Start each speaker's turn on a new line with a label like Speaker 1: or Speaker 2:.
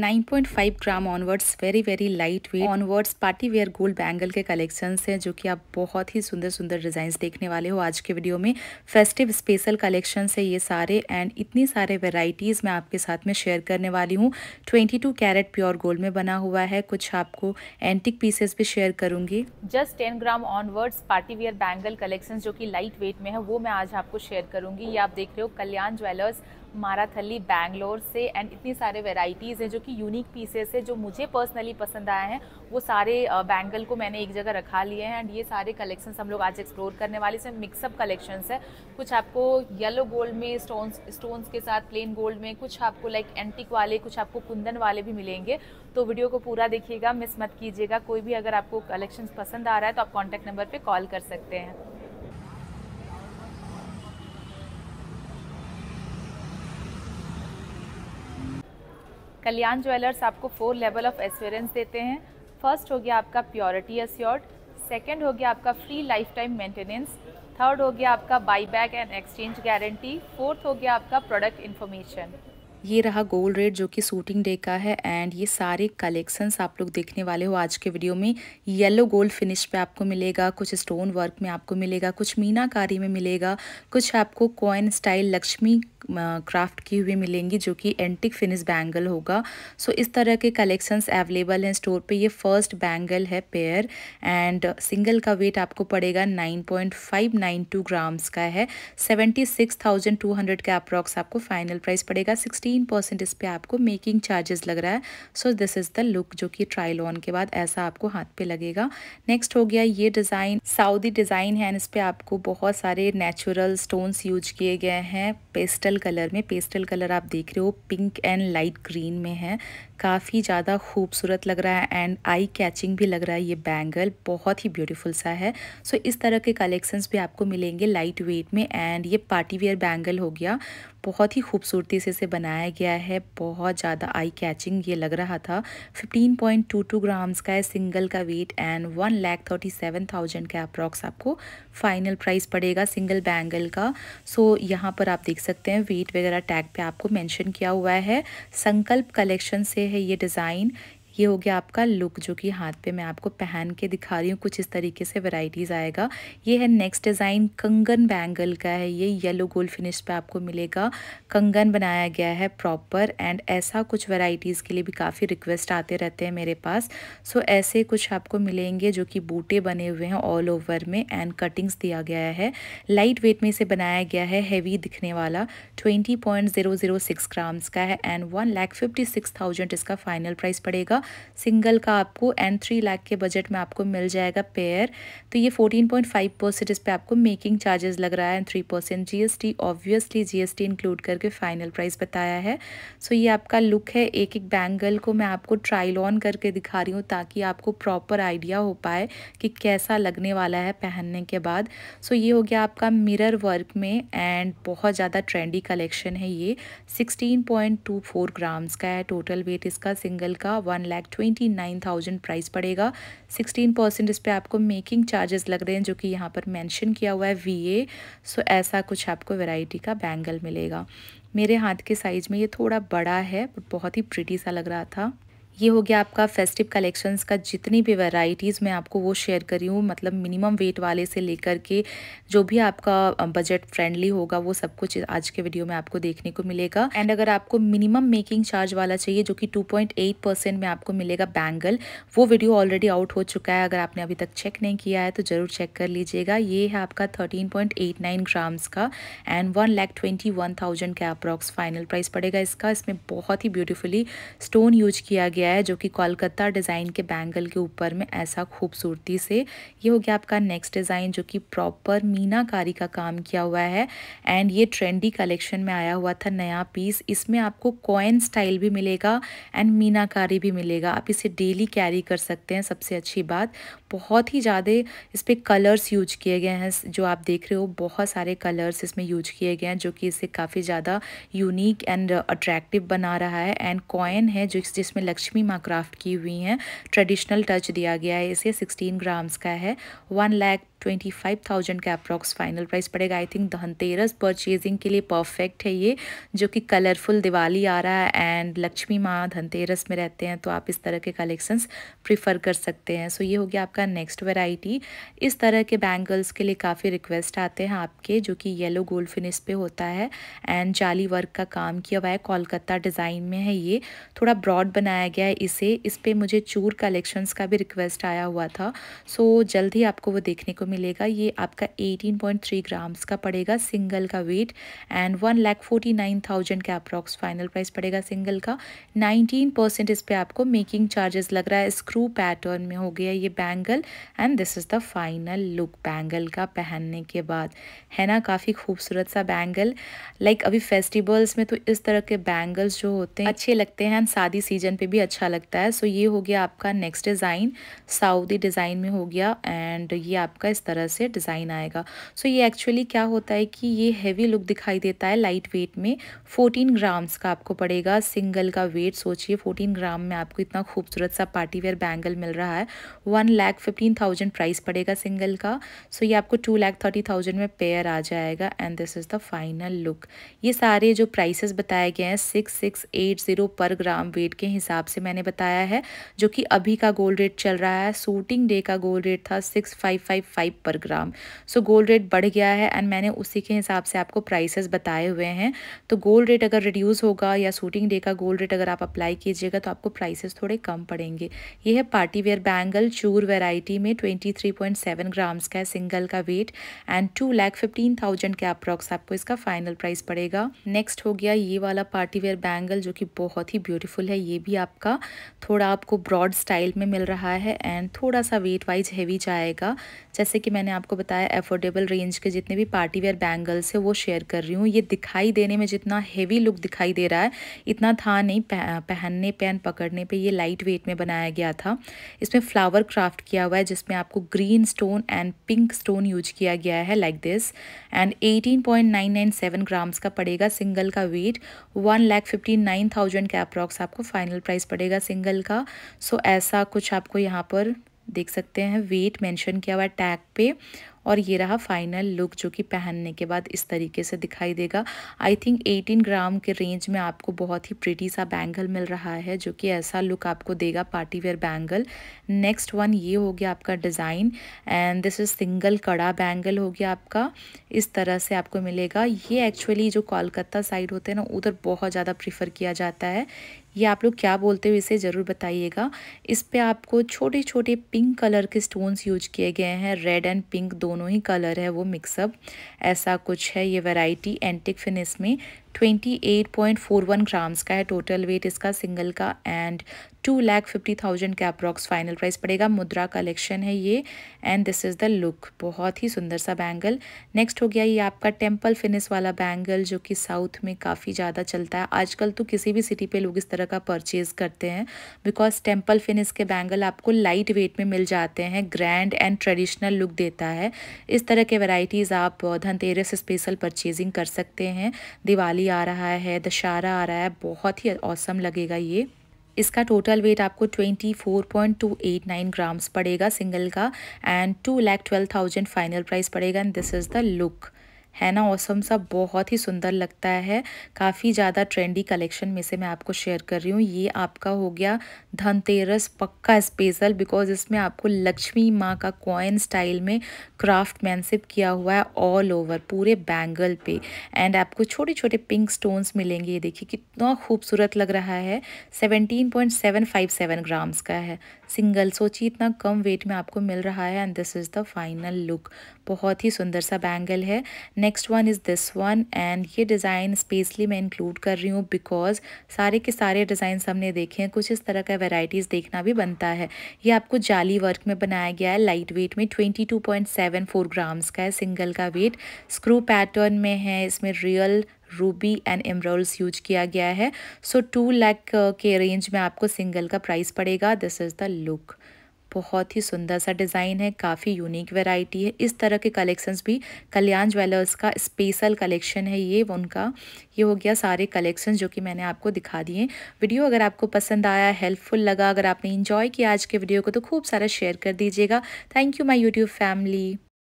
Speaker 1: 9.5 gram onwards very very light weight onwards party wear gold bangle के collections हैं जो कि आप बहुत ही सुंदर सुंदर डिज़ाइंस देखने वाले हो आज के वीडियो में फेस्टिव स्पेशल कलेक्शंस है ये सारे एंड इतनी सारे वेराइटीज़ मैं आपके साथ में शेयर करने वाली हूँ 22 कैरेट प्योर गोल्ड में बना हुआ है कुछ आपको एंटिक पीसेस भी शेयर करूंगी
Speaker 2: just ten gram onwards party wear bangle collection जो की लाइट वेट में है वो मैं आज आपको शेयर करूंगी ये आप देख रहे हो कल्याण ज्वेलर्स माराथली बैंगलोर से एंड इतनी सारे वेराइटीज़ हैं जो कि यूनिक पीसेस है जो मुझे पर्सनली पसंद आए हैं वो सारे बैंगल को मैंने एक जगह रखा लिए हैं एंड ये सारे कलेक्शंस हम लोग आज एक्सप्लोर करने वाले से मिक्सअप कलेक्शंस है कुछ आपको येलो गोल्ड में स्टोन्स स्टोन्स के साथ प्लेन गोल्ड में कुछ आपको लाइक एंटिक वाले कुछ आपको कुंदन वाले भी मिलेंगे तो वीडियो को पूरा देखिएगा मिस मत कीजिएगा कोई भी अगर आपको कलेक्शन पसंद आ रहा है तो आप कॉन्टैक्ट नंबर पर कॉल कर सकते हैं कल्याण ज्वेलर्स आपको फोर लेवल ऑफ एश्योरेंस देते हैं फर्स्ट हो गया आपका प्योरिटी एस्योर्ड सेकेंड हो गया आपका free lifetime maintenance third हो गया आपका buy back and exchange guarantee fourth हो गया आपका प्रोडक्ट इन्फॉर्मेशन
Speaker 1: ये रहा गोल्ड रेट जो कि सूटिंग डे का है एंड ये सारे कलेक्शंस आप लोग देखने वाले हो आज के वीडियो में येलो गोल्ड फिनिश पे आपको मिलेगा कुछ स्टोन वर्क में आपको मिलेगा कुछ मीनाकारी में मिलेगा कुछ आपको कॉइन स्टाइल लक्ष्मी क्राफ्ट की हुई मिलेंगी जो कि एंटिक फिनिश बैंगल होगा सो so, इस तरह के कलेक्शंस अवेलेबल हैं स्टोर पे ये फर्स्ट बैंगल है पेयर एंड सिंगल का वेट आपको पड़ेगा 9.592 ग्राम्स का है 76,200 का अप्रॉक्स आपको फाइनल प्राइस पड़ेगा 16 परसेंट इस पर आपको मेकिंग चार्जेस लग रहा है so this is the look जो कि ट्रायल ऑन के बाद ऐसा आपको हाथ पे लगेगा नेक्स्ट हो गया ये डिज़ाइन साउदी डिज़ाइन है एंड इस पर आपको बहुत सारे नेचुरल स्टोन्स यूज किए गए हैं पेस्टल पेस्टल कलर में पेस्टल कलर आप देख रहे हो पिंक एंड लाइट ग्रीन में है काफ़ी ज़्यादा खूबसूरत लग रहा है एंड आई कैचिंग भी लग रहा है ये बैंगल बहुत ही ब्यूटीफुल सा है सो so, इस तरह के कलेक्शंस भी आपको मिलेंगे लाइट वेट में एंड ये पार्टी वेयर बैंगल हो गया बहुत ही खूबसूरती से इसे बनाया गया है बहुत ज़्यादा आई कैचिंग ये लग रहा था 15.22 ग्राम्स का है सिंगल का weight and one lakh thirty seven thousand का अप्रॉक्स आपको फाइनल प्राइस पड़ेगा सिंगल बैंगल का सो so, यहाँ पर आप देख सकते हैं वेट वगैरह टैग पे आपको मेंशन किया हुआ है संकल्प कलेक्शन से है ये डिज़ाइन ये हो गया आपका लुक जो कि हाथ पे मैं आपको पहन के दिखा रही हूँ कुछ इस तरीके से वेराइटीज़ आएगा ये है नेक्स्ट डिज़ाइन कंगन बैंगल का है ये येलो गोल्ड फिनिश पे आपको मिलेगा कंगन बनाया गया है प्रॉपर एंड ऐसा कुछ वेराइटीज़ के लिए भी काफ़ी रिक्वेस्ट आते रहते हैं मेरे पास सो so, ऐसे कुछ आपको मिलेंगे जो कि बूटे बने हुए हैं ऑल ओवर में एंड कटिंग्स दिया गया है लाइट वेट में इसे बनाया गया है हैवी दिखने वाला twenty point zero zero six grams का है and one fifty six thousand इसका फाइनल प्राइस पड़ेगा सिंगल का आपको एंड थ्री लाख के बजट में आपको मिल जाएगा पेयर तो ये फोर्टीन पॉइंट फाइव परसेंट इस पर आपको मेकिंग चार्जेस लग रहा है and three percent G S T obviously G S T include करके फाइनल प्राइस बताया है सो so ये आपका लुक है एक एक बैंगल को मैं आपको ट्रायल ऑन करके दिखा रही हूँ ताकि आपको प्रॉपर आइडिया हो पाए कि कैसा लगने वाला है पहनने के बाद सो so ये हो गया आपका मिरर वर्क में एंड बहुत ज़्यादा ट्रेंडी कलेक्शन है ये sixteen point two four grams का है टोटल वेट इसका सिंगल का one lakh twenty nine thousand price पड़ेगा सिक्सटीन परसेंट इस पर आपको मेकिंग चार्जेस लग रहे हैं जो कि यहाँ पर मेंशन किया हुआ है ए सो ऐसा कुछ आपको वैरायटी का बैंगल मिलेगा मेरे हाथ के साइज़ में ये थोड़ा बड़ा है बट बहुत ही प्रिटी सा लग रहा था ये हो गया आपका फेस्टिव कलेक्शंस का जितनी भी वैरायटीज़ मैं आपको वो शेयर करी हूँ मतलब मिनिमम वेट वाले से लेकर के जो भी आपका बजट फ्रेंडली होगा वो सब कुछ आज के वीडियो में आपको देखने को मिलेगा एंड अगर आपको मिनिमम मेकिंग चार्ज वाला चाहिए जो कि 2.8 परसेंट में आपको मिलेगा बैंगल वो वीडियो ऑलरेडी आउट हो चुका है अगर आपने अभी तक चेक नहीं किया है तो ज़रूर चेक कर लीजिएगा ये है आपका थर्टीन ग्राम्स का and one lakh twenty one thousand का अप्रॉक्स फाइनल प्राइस पड़ेगा इसका इसमें बहुत ही ब्यूटिफुली स्टोन यूज किया गया गया है जो कि कोलकाता डिज़ाइन के बैंगल के ऊपर में ऐसा खूबसूरती से ये हो गया आपका नेक्स्ट डिज़ाइन जो कि प्रॉपर मीनाकारी का काम किया हुआ है एंड ये ट्रेंडी कलेक्शन में आया हुआ था नया पीस इसमें आपको कॉइन स्टाइल भी मिलेगा एंड मीनाकारी भी मिलेगा आप इसे डेली कैरी कर सकते हैं सबसे अच्छी बात बहुत ही ज़्यादा इस पर कलर्स यूज किए गए हैं जो आप देख रहे हो बहुत सारे कलर्स इसमें यूज किए गए हैं जो कि इसे काफ़ी ज़्यादा यूनिक एंड अट्रैक्टिव बना रहा है एंड कॉइन है जो जिसमें लक्ष्मी माँ क्राफ्ट की हुई हैं ट्रेडिशनल टच दिया गया है इसे सिक्सटीन ग्राम्स का है one lakh twenty five thousand का अप्रॉक्स फाइनल प्राइस पड़ेगा आई थिंक धनतेरस परचेजिंग के लिए परफेक्ट है ये जो कि कलरफुल दिवाली आ रहा है एंड लक्ष्मी माँ धनतेरस में रहते हैं तो आप इस तरह के कलेक्शंस प्रिफर कर सकते हैं सो so, ये हो गया आपका नेक्स्ट वेराइटी इस तरह के बैंगल्स के लिए काफ़ी रिक्वेस्ट आते हैं आपके जो कि येलो गोल्ड फिनिश पे होता है एंड जाली वर्क का काम किया हुआ है कोलकाता डिज़ाइन में है ये थोड़ा ब्रॉड बनाया गया है इसे इस पर मुझे चूर कलेक्शंस का भी रिक्वेस्ट आया हुआ था सो so, जल्द ही आपको वो देखने को मिलेगा ये आपका 18.3 ग्राम्स का पड़ेगा सिंगल का weight and one lakh forty nine thousand का अप्रॉक्स फाइनल प्राइस पड़ेगा सिंगल का 19 परसेंट इस पर आपको मेकिंग चार्जेस लग रहा है स्क्रू पैटर्न में हो गया ये bangle and this is the final look bangle का पहनने के बाद है ना काफ़ी खूबसूरत सा बैंगल लाइक like अभी फेस्टिवल्स में तो इस तरह के बैंगल्स जो होते हैं अच्छे लगते हैं एंड शादी सीजन पर भी अच्छा लगता है सो so ये हो गया आपका नेक्स्ट डिज़ाइन साउदी डिज़ाइन में हो गया एंड ये आपका इस तरह से डिज़ाइन आएगा सो so, ये एक्चुअली क्या होता है कि ये हैवी लुक दिखाई देता है लाइट वेट में 14 ग्राम्स का आपको पड़ेगा सिंगल का वेट सोचिए 14 ग्राम में आपको इतना खूबसूरत सा पार्टी वेयर बैंगल मिल रहा है one lakh fifteen thousand price पड़ेगा सिंगल का सो so, ये आपको टू लैख थर्टी थाउजेंड में पेयर आ जाएगा and this is the final look ये सारे जो प्राइसेस बताए गए हैं सिक्स सिक्स एट ज़ीरो पर ग्राम वेट के हिसाब से मैंने बताया है जो कि अभी का गोल्ड रेट चल रहा है सूटिंग डे का गोल्ड रेट था six five five five five per gram so gold rate बढ़ गया है एंड मैंने उसी के हिसाब से आपको प्राइसेस बताए हुए हैं तो गोल्ड रेट अगर रिड्यूस होगा या सूटिंग डे का गोल्ड रेट अगर आप अप्लाई कीजिएगा तो आपको प्राइसेस थोड़े कम पड़ेंगे ये है पार्टी वेयर बैंगल चूर वेराइटी में ट्वेंटी थ्री ग्राम्स का है सिंगल का weight and two lakh fifteen thousand के अप्रॉक्स आपको इसका फाइनल प्राइस पड़ेगा नेक्स्ट हो गया ये वाला पार्टी वेयर बैंगल जो कि बहुत ही ब्यूटीफुल है ये भी आपका थोड़ा आपको ब्रॉड स्टाइल में मिल रहा है एंड थोड़ा सा वेट वाइज हैवी जाएगा जैसे कि मैंने आपको बताया एफोर्डेबल रेंज के जितने भी पार्टी वेयर बैंगल्स है वो शेयर कर रही हूँ ये दिखाई देने में जितना हेवी लुक दिखाई दे रहा है इतना था नहीं पहनने पैन पकड़ने पे ये लाइट वेट में बनाया गया था इसमें फ्लावर क्राफ्ट किया हुआ है जिसमें आपको green stone and pink stone use किया गया है लाइक दिस एंड 18.997 ग्राम्स का पड़ेगा सिंगल का weight one lakh fifty nine thousand का अप्रॉक्स आपको फाइनल प्राइस पड़ेगा सिंगल का सो so, ऐसा कुछ आपको यहाँ पर देख सकते हैं वेट मेंशन किया हुआ है टैग पे और ये रहा फाइनल लुक जो कि पहनने के बाद इस तरीके से दिखाई देगा आई थिंक 18 ग्राम के रेंज में आपको बहुत ही प्रिटी सा बैंगल मिल रहा है जो कि ऐसा लुक आपको देगा party wear bangle next one ये हो गया आपका design and this is single कड़ा बैंगल हो गया आपका इस तरह से आपको मिलेगा ये एक्चुअली जो कोलकाता साइड होते हैं ना उधर बहुत ज़्यादा प्रीफर किया जाता है ये आप लोग क्या बोलते हो इसे ज़रूर बताइएगा इस पर आपको छोटे छोटे पिंक कलर के स्टोन्स यूज किए गए हैं रेड एंड पिंक दोनों दोनों ही कलर है वो मिक्सअप ऐसा कुछ है ये वैरायटी एंटिक फिनिश में twenty eight point four one grams का है टोटल वेट इसका सिंगल का and two lakh fifty thousand का अप्रॉक्स फाइनल प्राइस पड़ेगा मुद्रा कलेक्शन है ये and this is the look बहुत ही सुंदर सा बैंगल नेक्स्ट हो गया ये आपका टेम्पल फिनिश वाला बैंगल जो कि साउथ में काफ़ी ज़्यादा चलता है आजकल तो किसी भी सिटी पे लोग इस तरह का परचेज़ करते हैं बिकॉज टेम्पल फिनिश के बैंगल आपको लाइट वेट में मिल जाते हैं ग्रैंड एंड ट्रेडिशनल लुक देता है इस तरह के वेराइटीज़ आप धनतेरस स्पेशल परचेजिंग कर सकते हैं दिवाली दिवाली आ रहा है दशहरा आ रहा है बहुत ही औसम लगेगा ये इसका टोटल वेट आपको twenty four point two eight nine grams पड़ेगा सिंगल का and two lakh twelve thousand final price पड़ेगा and this is the look है ना ओसम सा बहुत ही सुंदर लगता है काफ़ी ज़्यादा ट्रेंडी कलेक्शन में से मैं आपको शेयर कर रही हूँ ये आपका हो गया धनतेरस पक्का स्पेशल बिकॉज इसमें आपको लक्ष्मी माँ का कॉइन स्टाइल में क्राफ्ट मैनशिप किया हुआ है ऑल ओवर पूरे बैंगल पे एंड आपको छोटे छोटे पिंक स्टोन्स मिलेंगे ये देखिए कितना खूबसूरत लग रहा है seventeen point seven five seven grams का है सिंगल सोचिए इतना कम वेट में आपको मिल रहा है and this is the final look बहुत ही सुंदर सा बैंगल है next one is this one and ये डिज़ाइन स्पेसली मैं इंक्लूड कर रही हूँ बिकॉज सारे के सारे डिज़ाइन हमने देखे हैं कुछ इस तरह का वेराइटीज़ देखना भी बनता है ये आपको जाली वर्क में बनाया गया है लाइट वेट में twenty two point seven four grams का है सिंगल का वेट स्क्रू पैटर्न में है इसमें real ruby and emeralds use किया गया है सो टू लैक के रेंज में आपको सिंगल का प्राइस पड़ेगा दिस इज़ द लुक बहुत ही सुंदर सा डिज़ाइन है काफ़ी यूनिक वेराइटी है इस तरह के कलेक्शंस भी कल्याण ज्वेलर्स का स्पेशल कलेक्शन है ये उनका ये हो गया सारे कलेक्शंस जो कि मैंने आपको दिखा दिए वीडियो अगर आपको पसंद आया हेल्पफुल लगा अगर आपने इंजॉय किया आज के वीडियो को तो खूब सारा शेयर कर दीजिएगा thank you my YouTube family